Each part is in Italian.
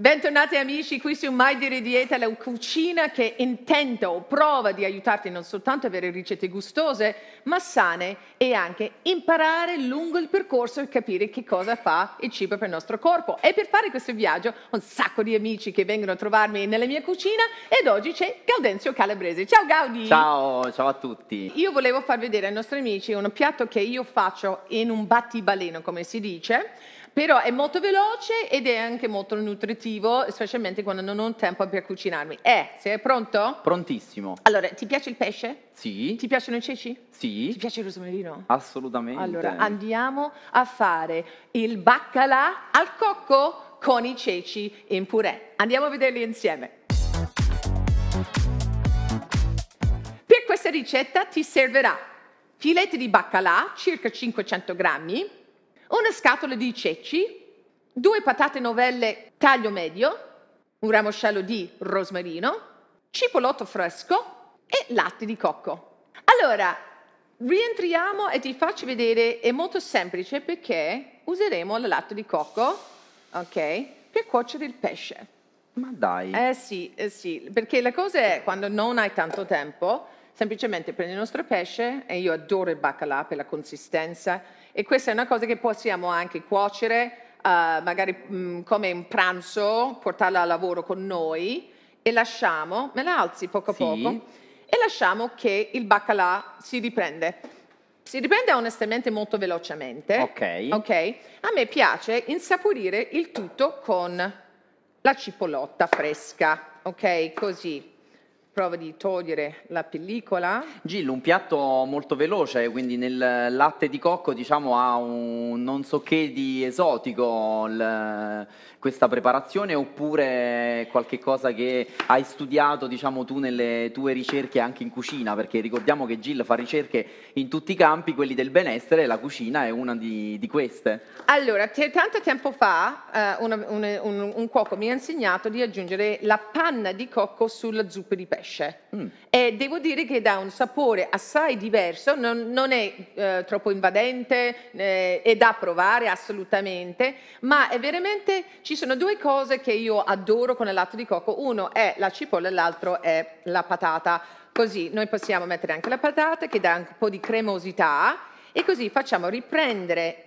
Bentornati amici qui su Mai Dire Dieta, la cucina che intenta o prova di aiutarti non soltanto a avere ricette gustose, ma sane e anche imparare lungo il percorso e capire che cosa fa il cibo per il nostro corpo. E per fare questo viaggio ho un sacco di amici che vengono a trovarmi nella mia cucina ed oggi c'è Gaudenzio Calabrese. Ciao Gaudi! Ciao, ciao a tutti! Io volevo far vedere ai nostri amici un piatto che io faccio in un battibaleno, come si dice, però è molto veloce ed è anche molto nutritivo, specialmente quando non ho tempo per cucinarmi. Eh, sei pronto? Prontissimo. Allora, ti piace il pesce? Sì. Ti piacciono i ceci? Sì. Ti piace il rosmarino? Assolutamente. Allora, andiamo a fare il baccalà al cocco con i ceci in purè. Andiamo a vederli insieme. Per questa ricetta ti servirà filetti di baccalà, circa 500 grammi, una scatola di ceci, due patate novelle taglio medio, un ramoscello di rosmarino, cipolotto fresco e latte di cocco. Allora, rientriamo e ti faccio vedere, è molto semplice perché useremo il latte di cocco, ok, per cuocere il pesce. Ma dai. Eh sì, eh sì, perché la cosa è quando non hai tanto tempo, Semplicemente prendo il nostro pesce e io adoro il baccalà per la consistenza e questa è una cosa che possiamo anche cuocere, uh, magari mh, mm, come un pranzo, portarla a lavoro con noi e lasciamo, me la alzi poco a sì. poco, e lasciamo che il baccalà si riprende. Si riprende onestamente molto velocemente. Ok. Ok. A me piace insaporire il tutto con la cipolla fresca. Ok, così prova di togliere la pellicola. Gil, un piatto molto veloce, quindi nel latte di cocco diciamo ha un non so che di esotico l, questa preparazione oppure qualche cosa che hai studiato diciamo tu nelle tue ricerche anche in cucina, perché ricordiamo che Gil fa ricerche in tutti i campi, quelli del benessere e la cucina è una di, di queste. Allora, tanto tempo fa eh, un, un, un, un cuoco mi ha insegnato di aggiungere la panna di cocco sulla zuppa di pesce cresce mm. e devo dire che dà un sapore assai diverso, non, non è eh, troppo invadente, eh, è da provare assolutamente, ma è veramente ci sono due cose che io adoro con il latte di cocco, uno è la cipolla e l'altro è la patata, così noi possiamo mettere anche la patata che dà un po' di cremosità e così facciamo riprendere.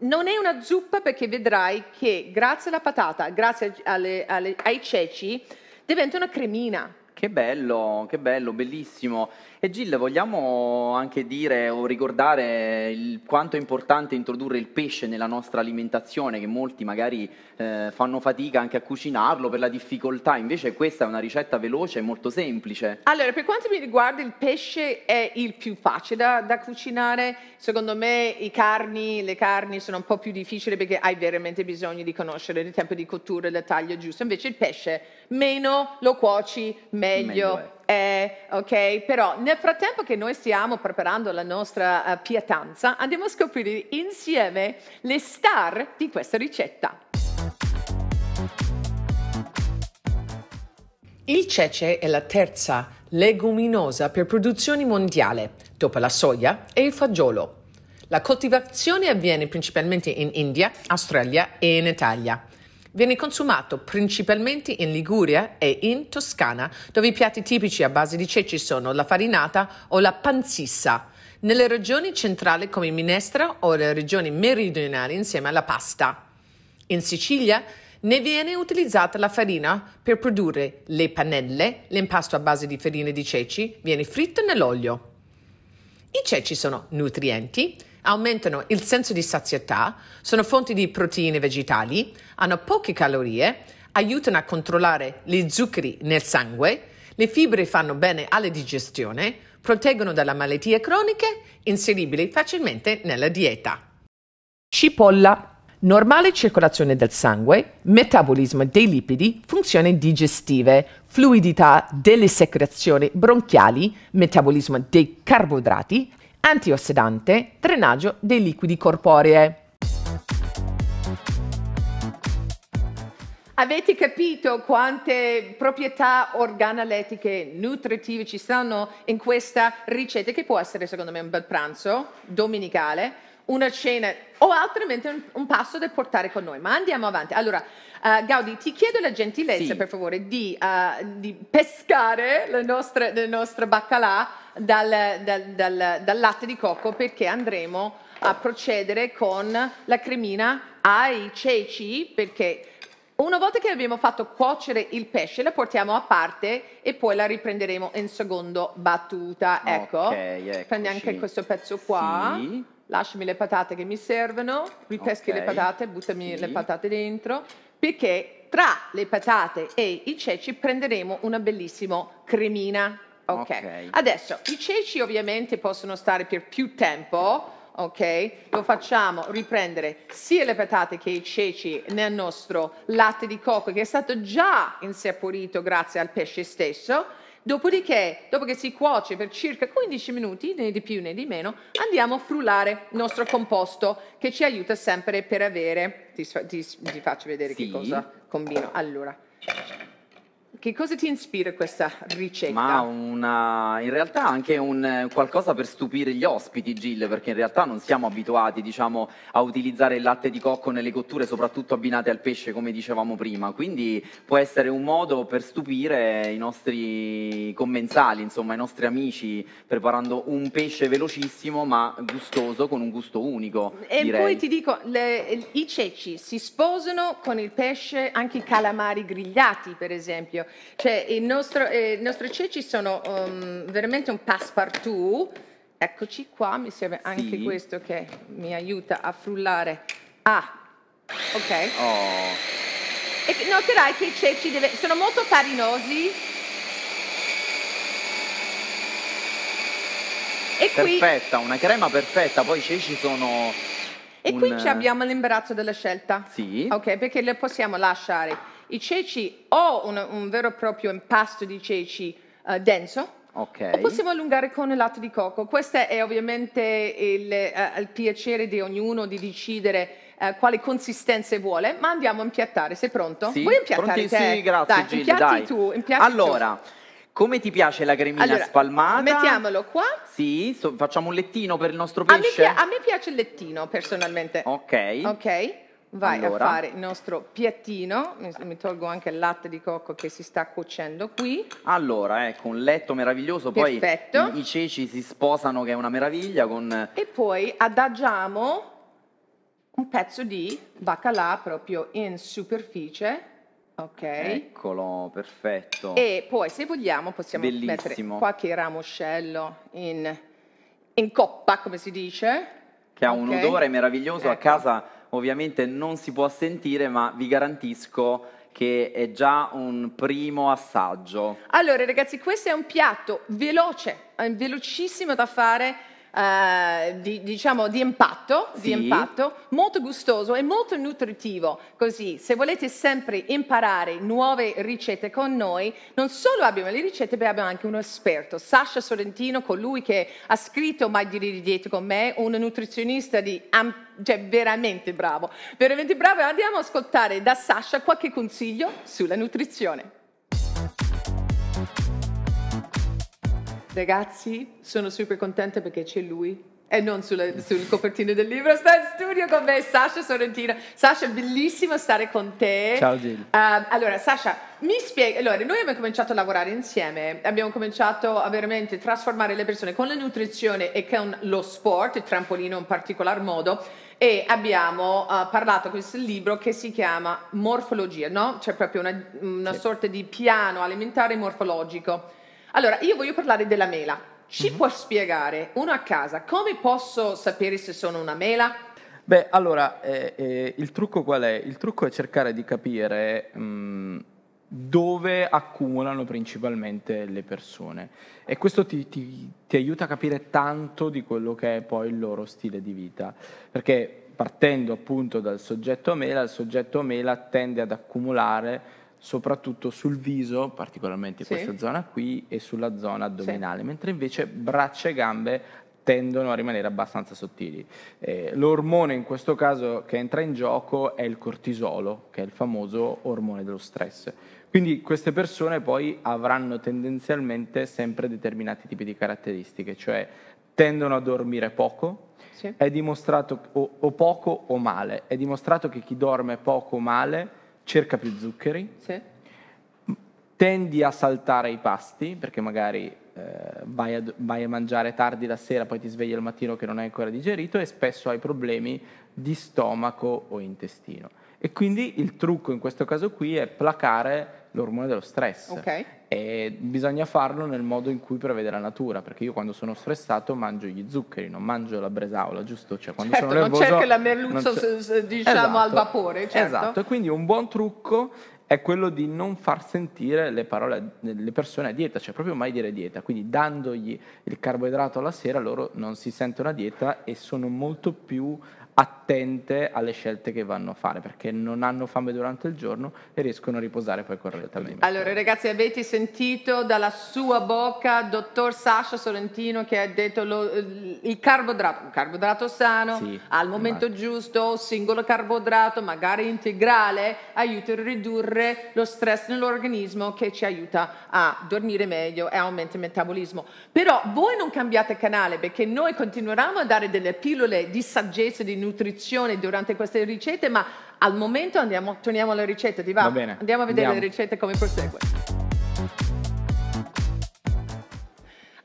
non è una zuppa perché vedrai che grazie alla patata, grazie alle, alle, ai ceci, diventa una cremina. Che bello, che bello, bellissimo. E Gil, vogliamo anche dire o ricordare il, quanto è importante introdurre il pesce nella nostra alimentazione, che molti magari eh, fanno fatica anche a cucinarlo per la difficoltà, invece questa è una ricetta veloce e molto semplice. Allora, per quanto mi riguarda il pesce è il più facile da, da cucinare, secondo me carni, le carni sono un po' più difficili perché hai veramente bisogno di conoscere il tempo di cottura, e il taglio giusto, invece il pesce meno lo cuoci meglio, meglio eh, ok, però nel frattempo che noi stiamo preparando la nostra uh, pietanza, andiamo a scoprire insieme le star di questa ricetta. Il cece è la terza leguminosa per produzione mondiale, dopo la soia e il fagiolo. La coltivazione avviene principalmente in India, Australia e in Italia. Viene consumato principalmente in Liguria e in Toscana, dove i piatti tipici a base di ceci sono la farinata o la panzissa. Nelle regioni centrali come minestra o le regioni meridionali insieme alla pasta. In Sicilia ne viene utilizzata la farina per produrre le panelle, l'impasto a base di farine di ceci viene fritto nell'olio. I ceci sono nutrienti, aumentano il senso di sazietà, sono fonti di proteine vegetali, hanno poche calorie, aiutano a controllare gli zuccheri nel sangue, le fibre fanno bene alla digestione, proteggono dalle malattie croniche, inseribili facilmente nella dieta. Cipolla normale circolazione del sangue, metabolismo dei lipidi, funzioni digestive, fluidità delle secrezioni bronchiali, metabolismo dei carboidrati antiossidante, drenaggio dei liquidi corporei. Avete capito quante proprietà organolettiche nutritive ci sono in questa ricetta che può essere secondo me un bel pranzo domenicale? una cena o altrimenti un, un, passo da portare con noi. Ma andiamo avanti. Allora, uh, Gaudi, ti chiedo la gentilezza, sì. per favore, di, uh, di pescare la nostra, la nostra baccalà dal, dal, dal, dal latte di cocco perché andremo a procedere con la cremina ai ceci perché una volta che abbiamo fatto cuocere il pesce, la portiamo a parte e poi la riprenderemo in secondo battuta. Ecco, okay, prendi anche questo pezzo qua. Sì. Lasciami le patate che mi servono, ripeschi okay. le patate, buttami sì. le patate dentro, perché tra le patate e i ceci prenderemo una bellissima cremina. Okay. ok. Adesso i ceci ovviamente possono stare per più tempo, ok? Lo facciamo riprendere sia le patate che i ceci nel nostro latte di cocco che è stato già insaporito grazie al pesce stesso. Dopodiché, dopo che si cuoce per circa 15 minuti, né di più né di meno, andiamo a frullare il nostro composto che ci aiuta sempre per avere... Ti, ti, ti faccio vedere sì. che cosa combino. Allora, che cosa ti ispira questa ricetta? Ma una, in realtà anche un eh, qualcosa per stupire gli ospiti, Gil, perché in realtà non siamo abituati diciamo, a utilizzare il latte di cocco nelle cotture, soprattutto abbinate al pesce, come dicevamo prima. Quindi può essere un modo per stupire i nostri commensali, insomma, i nostri amici, preparando un pesce velocissimo ma gustoso, con un gusto unico. E direi. poi ti dico, le, i ceci si sposano con il pesce, anche i calamari grigliati, per esempio cioè, il nostro, eh, i nostri ceci sono um, veramente un passepartout. Eccoci qua, mi serve anche questo che mi aiuta a frullare. Ah, ok. Oh, E noterai che i ceci deve- sono molto farinosi. E qui, perfetta, una crema perfetta. Poi i ceci sono... e qui un- ci abbiamo l'imbarazzo della scelta. Sì. Ok, perché le possiamo lasciare i ceci o un, un vero e proprio impasto di ceci eh, denso, Okay. O possiamo allungare con il latte di cocco. Questo è ovviamente il, eh, il piacere di ognuno di decidere eh, quale consistenza vuole, ma andiamo a impiattare. Sei pronto? Sì, Vuoi impiattare pronti, te? Sì, grazie dai, Gilles, impiatti dai. tu, impiatti Allora, tu. come ti piace la cremina allora, spalmata? Mettiamolo qua. Sì, so, facciamo un lettino per il nostro pesce. A me, a me piace il lettino, personalmente. Ok. Ok. Vai allora. a fare il nostro piattino, mi, tolgo anche il latte di cocco che si sta cuocendo qui. Allora, ecco, un letto meraviglioso, Perfetto. poi i, i ceci si sposano che è una meraviglia con... E poi adagiamo un pezzo di baccalà proprio in superficie. Ok. Eccolo, perfetto. E poi se vogliamo possiamo Bellissimo. mettere qualche ramoscello in, in, coppa, come si dice. Che ha okay. un odore meraviglioso ecco. a casa ovviamente non si può sentire, ma vi garantisco che è già un primo assaggio. Allora ragazzi, questo è un piatto veloce, velocissimo da fare eh, di, diciamo di impatto, sì. di impatto, molto gustoso e molto nutritivo. Così, se volete sempre imparare nuove ricette con noi, non solo abbiamo le ricette, ma abbiamo anche un esperto, Sasha Sorrentino, colui che ha scritto Mai di dietro con me, un nutrizionista di ampio cioè veramente bravo, veramente bravo. Andiamo a ascoltare da Sasha qualche consiglio sulla nutrizione. Ragazzi, sono super contenta perché c'è lui. E non sulle, sul copertino del libro, sta in studio con me Sasha Sorrentino. Sasha, bellissimo stare con te. Ciao Gil. Uh, ehm, allora, Sasha, mi spieghi. Allora, noi abbiamo cominciato a lavorare insieme, abbiamo cominciato a veramente trasformare le persone con la nutrizione e con lo sport, il trampolino in particolar modo e abbiamo uh, parlato di questo libro che si chiama Morfologia, no? C'è proprio una, una sì. sorta di piano alimentare morfologico. Allora, io voglio parlare della mela. Ci mm-hmm. può spiegare uno a casa come posso sapere se sono una mela? Beh, allora, eh, eh, il trucco qual è? Il trucco è cercare di capire mh, dove accumulano principalmente le persone e questo ti, ti, ti aiuta a capire tanto di quello che è poi il loro stile di vita, perché partendo appunto dal soggetto mela, il soggetto mela tende ad accumulare soprattutto sul viso, particolarmente sì. questa zona qui, e sulla zona addominale, sì. mentre invece braccia e gambe tendono a rimanere abbastanza sottili. Eh, l'ormone in questo caso che entra in gioco è il cortisolo, che è il famoso ormone dello stress. Quindi queste persone poi avranno tendenzialmente sempre determinati tipi di caratteristiche, cioè tendono a dormire poco, sì. è dimostrato o, o poco o male, è dimostrato che chi dorme poco o male cerca più zuccheri, sì. tendi a saltare i pasti perché magari eh, vai, a, vai, a, mangiare tardi la sera, poi ti svegli al mattino che non hai ancora digerito e spesso hai problemi di stomaco o intestino. E quindi il trucco in questo caso qui è placare l'ormone dello stress. Okay e bisogna farlo nel modo in cui prevede la natura, perché io quando sono stressato mangio gli zuccheri, non mangio la bresaola, giusto? Cioè, quando certo, sono non c'è che la merluzza diciamo esatto, al vapore, certo. Esatto, e quindi un buon trucco è quello di non far sentire le, parole, le persone a dieta, cioè proprio mai dire dieta, quindi dandogli il carboidrato alla sera loro non si sentono a dieta e sono molto più attente alle scelte che vanno a fare perché non hanno fame durante il giorno e riescono a riposare poi correttamente. Allora ragazzi avete sentito dalla sua bocca dottor Sasha Sorrentino che ha detto lo, il carboidrato, un carboidrato sano sì, al momento immagino. giusto, singolo carboidrato magari integrale aiuta a ridurre lo stress nell'organismo che ci aiuta a dormire meglio e aumenta il metabolismo. Però voi non cambiate canale perché noi continueremo a dare delle pillole di saggezza di nutrizione durante queste ricette, ma al momento andiamo, torniamo alle ricette, ti va? va bene. Andiamo a vedere andiamo. le ricette come prosegue.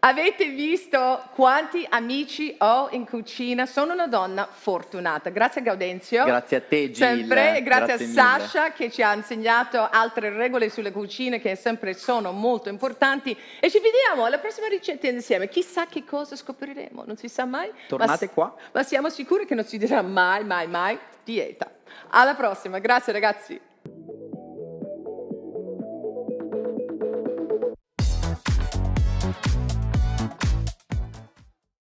Avete visto quanti amici ho in cucina? Sono una donna fortunata. Grazie a Gaudenzio. Grazie a te, Gil. Sempre. Grazie, grazie a mille. Sasha che ci ha insegnato altre regole sulle cucine che sempre sono molto importanti. E ci vediamo alla prossima ricetta insieme. Chissà che cosa scopriremo, non si sa mai. Tornate ma, qua. Ma siamo sicuri che non si dirà mai, mai, mai dieta. Alla prossima. Grazie ragazzi.